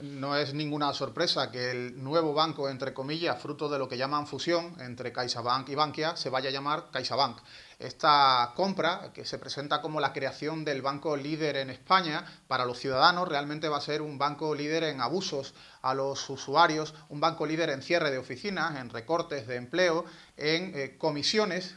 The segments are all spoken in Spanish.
No es ninguna sorpresa que el nuevo banco, entre comillas, fruto de lo que llaman fusión entre CaixaBank y Bankia, se vaya a llamar CaixaBank. Esta compra, que se presenta como la creación del banco líder en España, para los ciudadanos realmente va a ser un banco líder en abusos a los usuarios, un banco líder en cierre de oficinas, en recortes de empleo, en eh, comisiones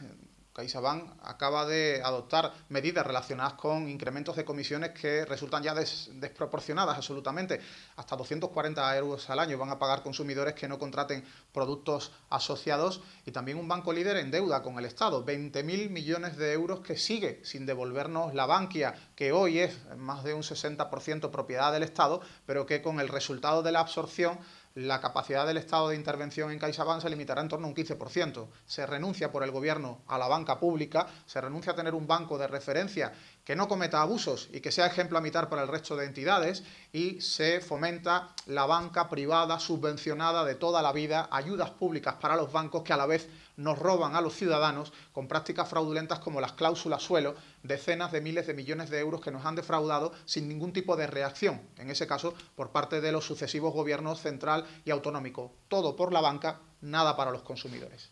CaixaBank acaba de adoptar medidas relacionadas con incrementos de comisiones que resultan ya desproporcionadas absolutamente. Hasta 240 euros al año van a pagar consumidores que no contraten productos asociados y también un banco líder en deuda con el Estado. 20.000 millones de euros que sigue sin devolvernos la Bankia, que hoy es más de un 60% propiedad del Estado, pero que con el resultado de la absorción la capacidad del Estado de intervención en CaixaBank se limitará en torno a un 15%. Se renuncia por el Gobierno a la banca pública, se renuncia a tener un banco de referencia que no cometa abusos y que sea ejemplo a mitad para el resto de entidades y se fomenta la banca privada subvencionada de toda la vida, ayudas públicas para los bancos que a la vez nos roban a los ciudadanos con prácticas fraudulentas como las cláusulas suelo, decenas de miles de millones de euros que nos han defraudado sin ningún tipo de reacción, en ese caso por parte de los sucesivos gobiernos centrales, y autonómico. Todo por la banca, nada para los consumidores.